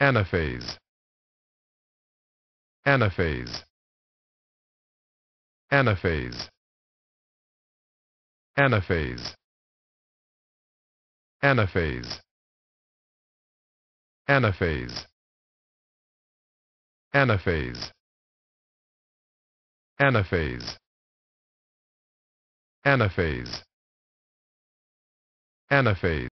Anaphase. Anaphase. Anaphase. Anaphase. Anaphase. Anaphase. Anaphase. Anaphase. Anaphase. Anaphase.